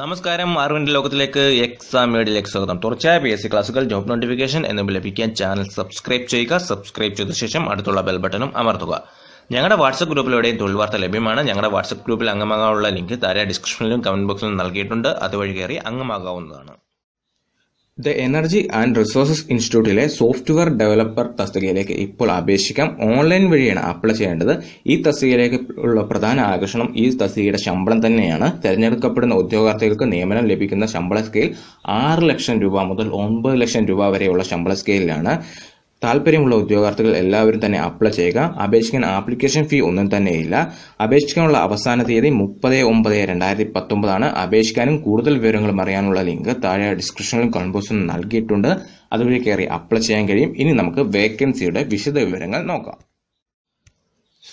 നമസ്കാരം അറിവിൻ്റെ ലോകത്തിലേക്ക് എക്സാം മീഡിയയിലേക്ക് സ്വാഗതം തുടർച്ചയായ പി എസ് സി ക്ലാസുകൾ ജോബ് നോട്ടിഫിക്കേഷൻ എന്നിവ ലഭിക്കാൻ ചാനൽ സബ്സ്ക്രൈബ് ചെയ്യുക സബ്സ്ക്രൈബ് ചെയ്ത ശേഷം അടുത്തുള്ള ബെൽ ബട്ടണും അമർത്തുക ഞങ്ങളുടെ വാട്സപ്പ് ഗ്രൂപ്പിലൂടെയും തൊഴിൽ വാർത്ത ലഭ്യമാണ് ഞങ്ങളുടെ വാട്സപ്പ് ഗ്രൂപ്പിൽ അംഗമാകാനുള്ള ലിങ്ക് താഴെ ഡിസ്ക്രിപ്ഷനിലും കമൻറ്റ് ബോക്സിലും നൽകിയിട്ടുണ്ട് അതുവഴി കയറി അംഗമാകാവുന്നതാണ് ദ എനർജി ആൻഡ് റിസോഴ്സസ് ഇൻസ്റ്റിറ്റ്യൂട്ടിലെ സോഫ്റ്റ്വെയർ ഡെവലപ്പർ തസ്തികയിലേക്ക് ഇപ്പോൾ അപേക്ഷിക്കാം ഓൺലൈൻ വഴിയാണ് അപ്ലൈ ചെയ്യേണ്ടത് ഈ തസ്തികയിലേക്ക് ഉള്ള പ്രധാന ആകർഷണം ഈ തസ്തികയുടെ ശമ്പളം തന്നെയാണ് തിരഞ്ഞെടുക്കപ്പെടുന്ന ഉദ്യോഗാർത്ഥികൾക്ക് നിയമനം ലഭിക്കുന്ന ശമ്പള സ്കെയിൽ ആറ് ലക്ഷം രൂപ മുതൽ ഒമ്പത് ലക്ഷം രൂപ വരെയുള്ള ശമ്പള സ്കെയിലാണ് താല്പര്യമുള്ള ഉദ്യോഗാർത്ഥികൾ എല്ലാവരും തന്നെ അപ്ലൈ ചെയ്യുക അപേക്ഷിക്കാൻ ആപ്ലിക്കേഷൻ ഫീ ഒന്നും തന്നെയില്ല അപേക്ഷിക്കാനുള്ള അവസാന തീയതി മുപ്പത് ഒമ്പത് രണ്ടായിരത്തി പത്തൊമ്പതാണ് അപേക്ഷിക്കാനും കൂടുതൽ വിവരങ്ങളും അറിയാനുള്ള ലിങ്ക് താഴെ ഡിസ്ക്രിപ്ഷനിലും കൺബോസും നൽകിയിട്ടുണ്ട് അതുവഴി കയറി അപ്ലൈ ചെയ്യാൻ കഴിയും ഇനി നമുക്ക് വേക്കൻസിയുടെ വിശദ വിവരങ്ങൾ നോക്കാം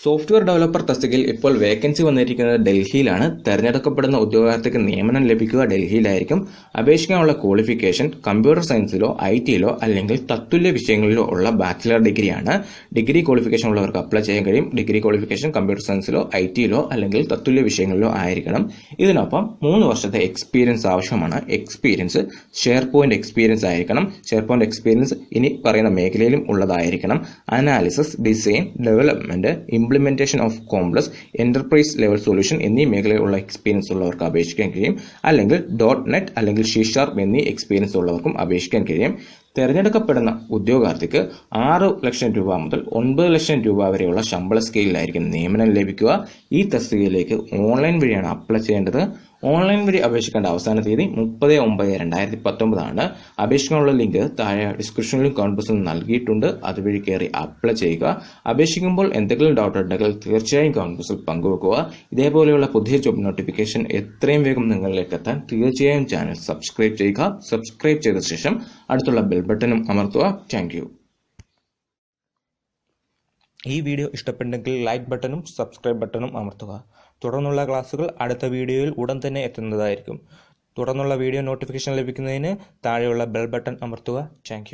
സോഫ്റ്റ്വെയർ ഡെവലപ്പർ തസ്തികയിൽ ഇപ്പോൾ വേക്കൻസി വന്നിരിക്കുന്നത് ഡൽഹിയിലാണ് തിരഞ്ഞെടുക്കപ്പെടുന്ന ഉദ്യോഗാർത്ഥിക്ക് നിയമനം ലഭിക്കുക ഡൽഹിയിലായിരിക്കും അപേക്ഷിക്കാനുള്ള ക്വാളിഫിക്കേഷൻ കമ്പ്യൂട്ടർ സയൻസിലോ ഐ ടിയിലോ അല്ലെങ്കിൽ തത്തുല്യ വിഷയങ്ങളിലോ ഉള്ള ബാച്ചിലർ ഡിഗ്രിയാണ് ഡിഗ്രി ക്വാളിഫിക്കേഷൻ ഉള്ളവർക്ക് അപ്ലൈ ചെയ്യാൻ കഴിയും ഡിഗ്രി ക്വാളിഫിക്കേഷൻ കമ്പ്യൂട്ടർ സയൻസിലോ ഐ ടിയിലോ അല്ലെങ്കിൽ തത്തുല്യ വിഷയങ്ങളിലോ ആയിരിക്കണം ഇതിനൊപ്പം മൂന്ന് വർഷത്തെ എക്സ്പീരിയൻസ് ആവശ്യമാണ് എക്സ്പീരിയൻസ് ഷെയർ പോയിന്റ് എക്സ്പീരിയൻസ് ആയിരിക്കണം ഷെയർ പോയിന്റ് എക്സ്പീരിയൻസ് ഇനി പറയുന്ന മേഖലയിലും ഉള്ളതായിരിക്കണം analysis design development implementation of complex enterprise level solution എന്നീ മേഖലയിലുള്ള എക്സ്പീരിയൻസ് ഉള്ളവർക്ക് അപേക്ഷിക്കാൻ കഴിയും അല്ലെങ്കിൽ ഡോട്ട് നെറ്റ് അല്ലെങ്കിൽ ഷിഷാർപ്പ് എന്നീ എക്സ്പീരിയൻസ് ഉള്ളവർക്കും അപേക്ഷിക്കാൻ കഴിയും തിരഞ്ഞെടുക്കപ്പെടുന്ന ഉദ്യോഗാർത്ഥിക്ക് ആറ് ലക്ഷം രൂപ മുതൽ ഒൻപത് ലക്ഷം രൂപ വരെയുള്ള ശമ്പള സ്കെയിലായിരിക്കും നിയമനം ലഭിക്കുക ഈ തസ്തികയിലേക്ക് ഓൺലൈൻ വഴിയാണ് അപ്ലൈ ചെയ്യേണ്ടത് ഓൺലൈൻ വഴി അപേക്ഷിക്കേണ്ട അവസാന തീയതി മുപ്പത് ഒമ്പത് രണ്ടായിരത്തി പത്തൊമ്പതാണ് അപേക്ഷിക്കാനുള്ള ലിങ്ക് താഴെ ഡിസ്ക്രിപ്ഷനിലും ബോക്സിലും നൽകിയിട്ടുണ്ട് അതുവഴി കയറി അപ്ലൈ ചെയ്യുക അപേക്ഷിക്കുമ്പോൾ എന്തെങ്കിലും ഡൗട്ട് ഉണ്ടെങ്കിൽ തീർച്ചയായും ബോക്സിൽ പങ്കുവെക്കുക ഇതേപോലെയുള്ള പുതിയ ജോബ് നോട്ടിഫിക്കേഷൻ എത്രയും വേഗം നിങ്ങളിലേക്ക് എത്താൻ തീർച്ചയായും ചാനൽ സബ്സ്ക്രൈബ് ചെയ്യുക സബ്സ്ക്രൈബ് ചെയ്ത ശേഷം അടുത്തുള്ള ബെൽ ബട്ടണും അമർത്തുക താങ്ക് ഈ വീഡിയോ ഇഷ്ടപ്പെട്ടെങ്കിൽ ലൈക്ക് ബട്ടണും സബ്സ്ക്രൈബ് ബട്ടണും അമർത്തുക തുടർന്നുള്ള ക്ലാസ്സുകൾ അടുത്ത വീഡിയോയിൽ ഉടൻ തന്നെ എത്തുന്നതായിരിക്കും തുടർന്നുള്ള വീഡിയോ നോട്ടിഫിക്കേഷൻ ലഭിക്കുന്നതിന് താഴെയുള്ള ബെൽ ബട്ടൺ അമർത്തുക താങ്ക്